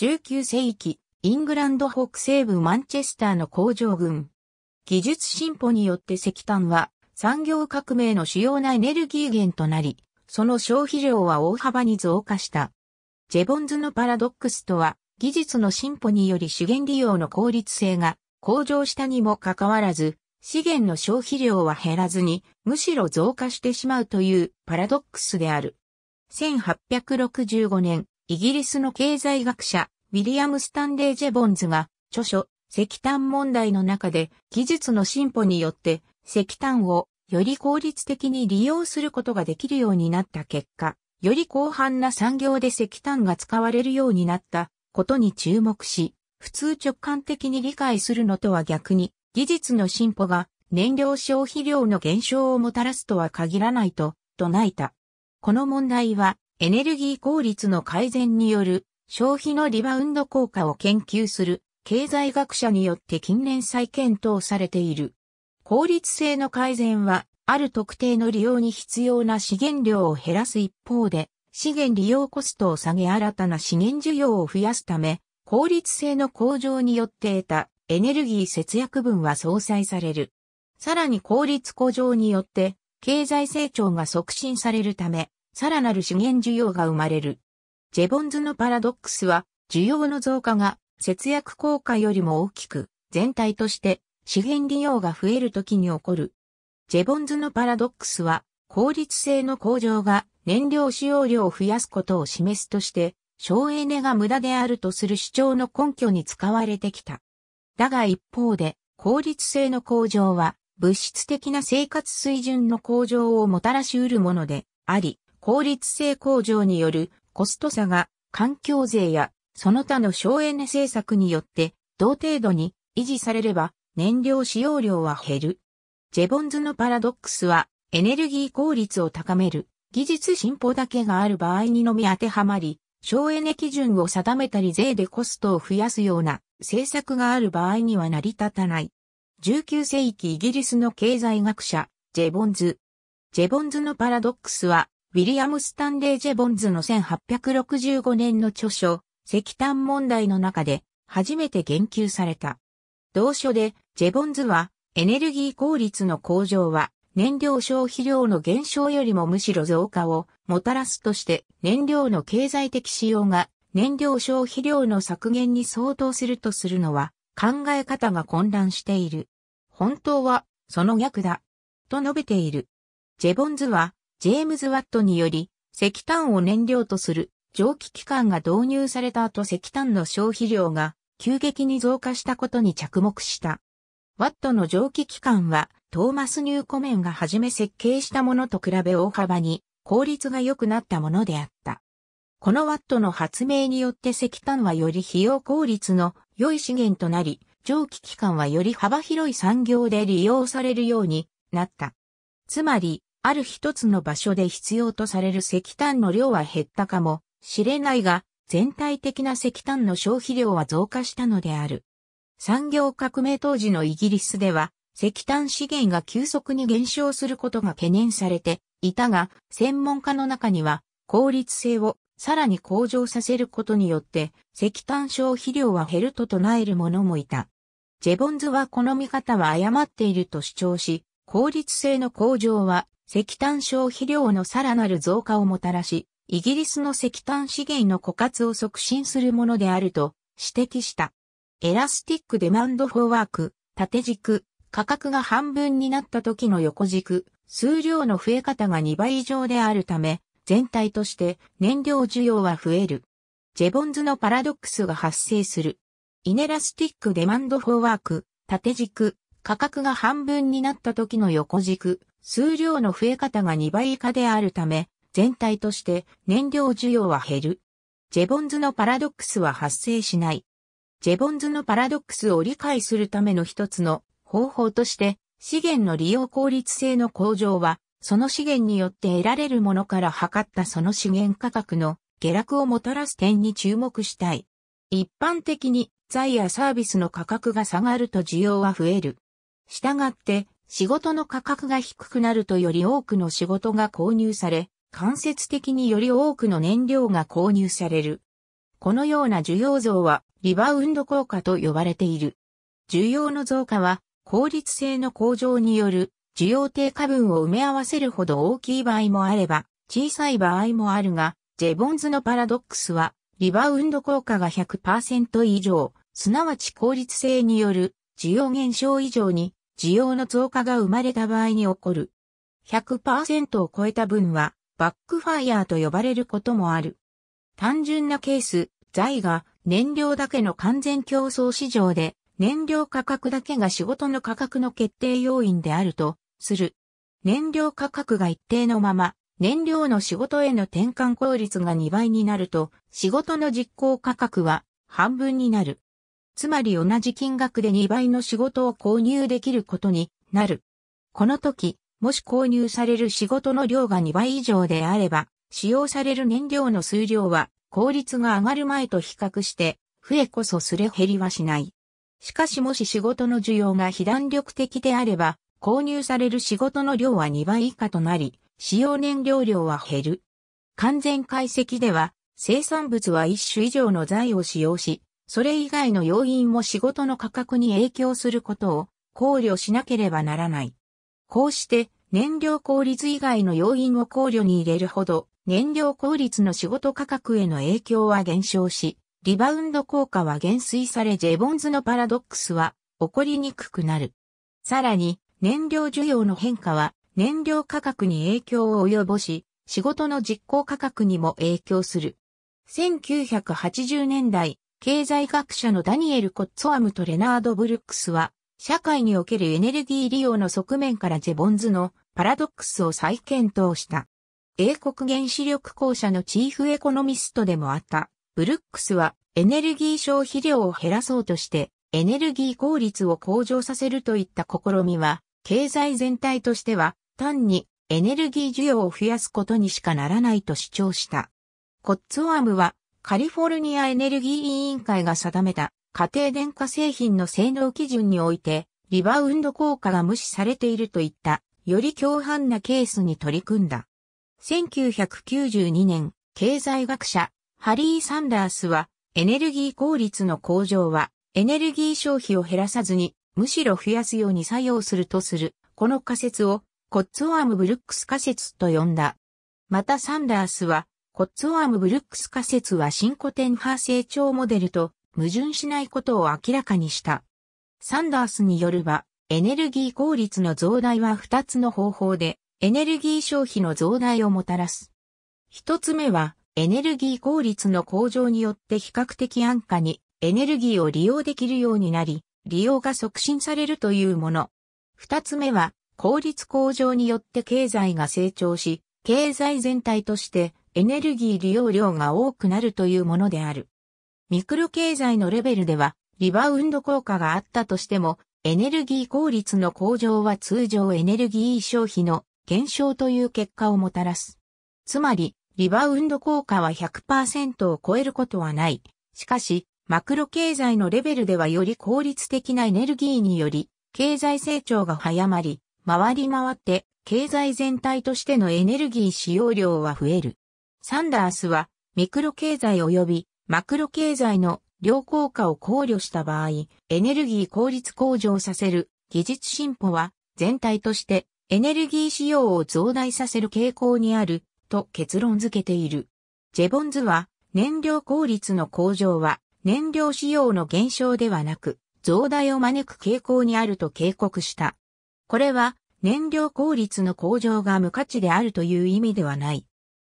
19世紀、イングランド北西部マンチェスターの工場群。技術進歩によって石炭は産業革命の主要なエネルギー源となり、その消費量は大幅に増加した。ジェボンズのパラドックスとは、技術の進歩により資源利用の効率性が向上したにもかかわらず、資源の消費量は減らずに、むしろ増加してしまうというパラドックスである。1865年、イギリスの経済学者、ウィリアム・スタンレー・ジェボンズが、著書、石炭問題の中で、技術の進歩によって、石炭をより効率的に利用することができるようになった結果、より広範な産業で石炭が使われるようになったことに注目し、普通直感的に理解するのとは逆に、技術の進歩が燃料消費量の減少をもたらすとは限らないと、唱えた。この問題は、エネルギー効率の改善による消費のリバウンド効果を研究する経済学者によって近年再検討されている。効率性の改善は、ある特定の利用に必要な資源量を減らす一方で、資源利用コストを下げ新たな資源需要を増やすため、効率性の向上によって得たエネルギー節約分は相殺される。さらに効率向上によって経済成長が促進されるため、さらなる資源需要が生まれる。ジェボンズのパラドックスは、需要の増加が節約効果よりも大きく、全体として資源利用が増えるときに起こる。ジェボンズのパラドックスは、効率性の向上が燃料使用量を増やすことを示すとして、省エネが無駄であるとする主張の根拠に使われてきた。だが一方で、効率性の向上は、物質的な生活水準の向上をもたらし得るものであり、効率性向上によるコスト差が環境税やその他の省エネ政策によって同程度に維持されれば燃料使用量は減る。ジェボンズのパラドックスはエネルギー効率を高める技術進歩だけがある場合にのみ当てはまり、省エネ基準を定めたり税でコストを増やすような政策がある場合には成り立たない。19世紀イギリスの経済学者、ジェボンズ。ジェボンズのパラドックスはウィリアム・スタンレー・ジェボンズの1865年の著書、石炭問題の中で初めて言及された。同書で、ジェボンズは、エネルギー効率の向上は、燃料消費量の減少よりもむしろ増加をもたらすとして、燃料の経済的使用が燃料消費量の削減に相当するとするのは、考え方が混乱している。本当は、その逆だ。と述べている。ジェボンズは、ジェームズ・ワットにより、石炭を燃料とする蒸気機関が導入された後石炭の消費量が急激に増加したことに着目した。ワットの蒸気機関はトーマス・ニューコメンが初め設計したものと比べ大幅に効率が良くなったものであった。このワットの発明によって石炭はより費用効率の良い資源となり、蒸気機関はより幅広い産業で利用されるようになった。つまり、ある一つの場所で必要とされる石炭の量は減ったかもしれないが、全体的な石炭の消費量は増加したのである。産業革命当時のイギリスでは、石炭資源が急速に減少することが懸念されていたが、専門家の中には、効率性をさらに向上させることによって、石炭消費量は減ると唱える者もいた。ジェボンズはこの見方は誤っていると主張し、効率性の向上は石炭消費量のさらなる増加をもたらし、イギリスの石炭資源の枯渇を促進するものであると指摘した。エラスティックデマンドフォーワーク、縦軸、価格が半分になった時の横軸、数量の増え方が2倍以上であるため、全体として燃料需要は増える。ジェボンズのパラドックスが発生する。イネラスティックデマンドフォーワーク、縦軸、価格が半分になった時の横軸、数量の増え方が2倍以下であるため、全体として燃料需要は減る。ジェボンズのパラドックスは発生しない。ジェボンズのパラドックスを理解するための一つの方法として、資源の利用効率性の向上は、その資源によって得られるものから測ったその資源価格の下落をもたらす点に注目したい。一般的に財やサービスの価格が下がると需要は増える。したがって仕事の価格が低くなるとより多くの仕事が購入され、間接的により多くの燃料が購入される。このような需要増はリバウンド効果と呼ばれている。需要の増加は効率性の向上による需要低下分を埋め合わせるほど大きい場合もあれば小さい場合もあるが、ジェボンズのパラドックスはリバウンド効果が100%以上、すなわち効率性による需要減少以上に需要の増加が生まれた場合に起こる。100%を超えた分は、バックファイヤーと呼ばれることもある。単純なケース、財が燃料だけの完全競争市場で、燃料価格だけが仕事の価格の決定要因であると、する。燃料価格が一定のまま、燃料の仕事への転換効率が2倍になると、仕事の実行価格は半分になる。つまり同じ金額で2倍の仕事を購入できることになる。この時、もし購入される仕事の量が2倍以上であれば、使用される燃料の数量は効率が上がる前と比較して、増えこそすれ減りはしない。しかしもし仕事の需要が非弾力的であれば、購入される仕事の量は2倍以下となり、使用燃料量は減る。完全解析では、生産物は一種以上の材を使用し、それ以外の要因も仕事の価格に影響することを考慮しなければならない。こうして燃料効率以外の要因を考慮に入れるほど燃料効率の仕事価格への影響は減少し、リバウンド効果は減衰されジェボンズのパラドックスは起こりにくくなる。さらに燃料需要の変化は燃料価格に影響を及ぼし、仕事の実行価格にも影響する。1980年代、経済学者のダニエル・コッツォアムとレナード・ブルックスは、社会におけるエネルギー利用の側面からジェボンズのパラドックスを再検討した。英国原子力公社のチーフエコノミストでもあった、ブルックスはエネルギー消費量を減らそうとして、エネルギー効率を向上させるといった試みは、経済全体としては単にエネルギー需要を増やすことにしかならないと主張した。コッツォアムはカリフォルニアエネルギー委員会が定めた家庭電化製品の性能基準においてリバウンド効果が無視されているといったより強犯なケースに取り組んだ。1992年、経済学者ハリー・サンダースはエネルギー効率の向上はエネルギー消費を減らさずにむしろ増やすように作用するとするこの仮説をコッツワーム・ブルックス仮説と呼んだ。またサンダースはコッツワーム・ブルックス仮説は新古典派成長モデルと矛盾しないことを明らかにした。サンダースによれば、エネルギー効率の増大は2つの方法で、エネルギー消費の増大をもたらす。1つ目は、エネルギー効率の向上によって比較的安価にエネルギーを利用できるようになり、利用が促進されるというもの。2つ目は、効率向上によって経済が成長し、経済全体としてエネルギー利用量が多くなるというものである。ミクロ経済のレベルではリバウンド効果があったとしても、エネルギー効率の向上は通常エネルギー消費の減少という結果をもたらす。つまり、リバウンド効果は100%を超えることはない。しかし、マクロ経済のレベルではより効率的なエネルギーにより、経済成長が早まり、回り回って、経済全体としてのエネルギー使用量は増える。サンダースは、ミクロ経済及びマクロ経済の両効果を考慮した場合、エネルギー効率向上させる技術進歩は全体としてエネルギー使用を増大させる傾向にあると結論付けている。ジェボンズは燃料効率の向上は燃料使用の減少ではなく増大を招く傾向にあると警告した。これは燃料効率の向上が無価値であるという意味ではない。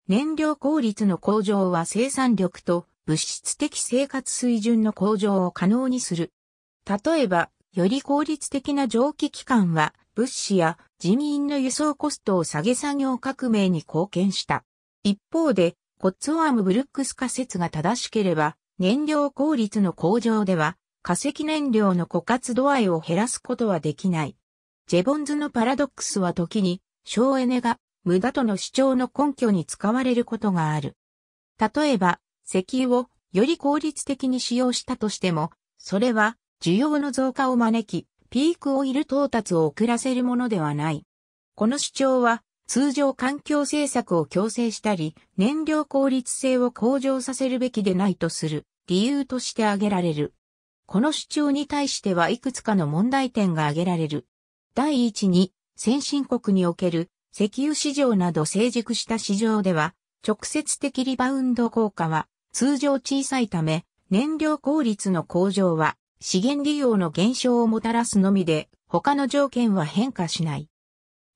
燃料効率の向上は生産力と物質的生活水準の向上を可能にする。例えば、より効率的な蒸気機関は物資や人員の輸送コストを下げ作業革命に貢献した。一方で、コッツワームブルックス仮説が正しければ、燃料効率の向上では、化石燃料の枯渇度合いを減らすことはできない。ジェボンズのパラドックスは時に、省エネが無駄との主張の根拠に使われることがある。例えば、石油をより効率的に使用したとしても、それは需要の増加を招き、ピークオイル到達を遅らせるものではない。この主張は、通常環境政策を強制したり、燃料効率性を向上させるべきでないとする理由として挙げられる。この主張に対してはいくつかの問題点が挙げられる。第一に、先進国における石油市場など成熟した市場では、直接的リバウンド効果は通常小さいため、燃料効率の向上は資源利用の減少をもたらすのみで、他の条件は変化しない。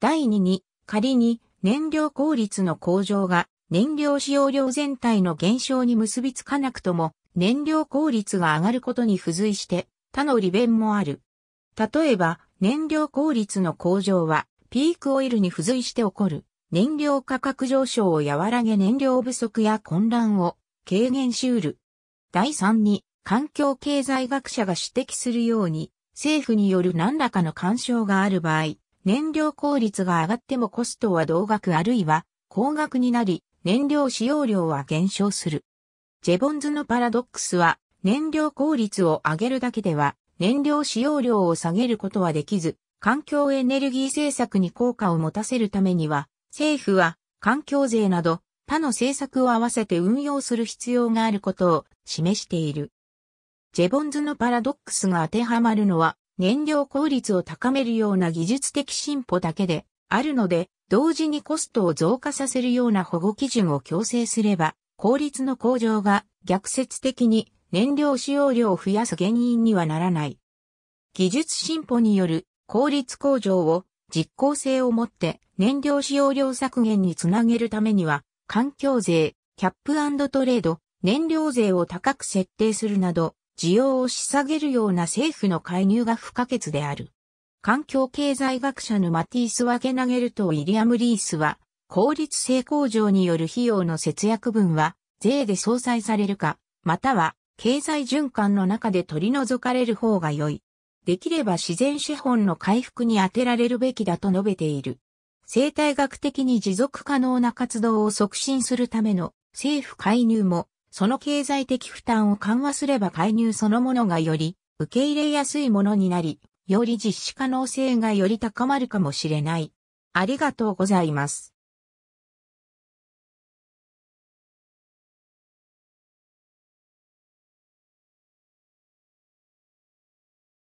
第2に、仮に燃料効率の向上が燃料使用量全体の減少に結びつかなくとも、燃料効率が上がることに付随して、他の利便もある。例えば、燃料効率の向上は、ピークオイルに付随して起こる燃料価格上昇を和らげ燃料不足や混乱を軽減しうる。第3に環境経済学者が指摘するように政府による何らかの干渉がある場合、燃料効率が上がってもコストは同額あるいは高額になり燃料使用量は減少する。ジェボンズのパラドックスは燃料効率を上げるだけでは燃料使用量を下げることはできず、環境エネルギー政策に効果を持たせるためには、政府は環境税など他の政策を合わせて運用する必要があることを示している。ジェボンズのパラドックスが当てはまるのは燃料効率を高めるような技術的進歩だけであるので、同時にコストを増加させるような保護基準を強制すれば、効率の向上が逆説的に燃料使用量を増やす原因にはならない。技術進歩による効率向上を実効性をもって燃料使用量削減につなげるためには、環境税、キャップトレード、燃料税を高く設定するなど、需要を仕下げるような政府の介入が不可欠である。環境経済学者のマティース・ワゲナゲルとウィリアム・リースは、効率性向上による費用の節約分は、税で相殺されるか、または、経済循環の中で取り除かれる方が良い、できれば自然資本の回復に充てられるべきだと述べている。生態学的に持続可能な活動を促進するための政府介入も、その経済的負担を緩和すれば介入そのものがより受け入れやすいものになり、より実施可能性がより高まるかもしれない。ありがとうございます。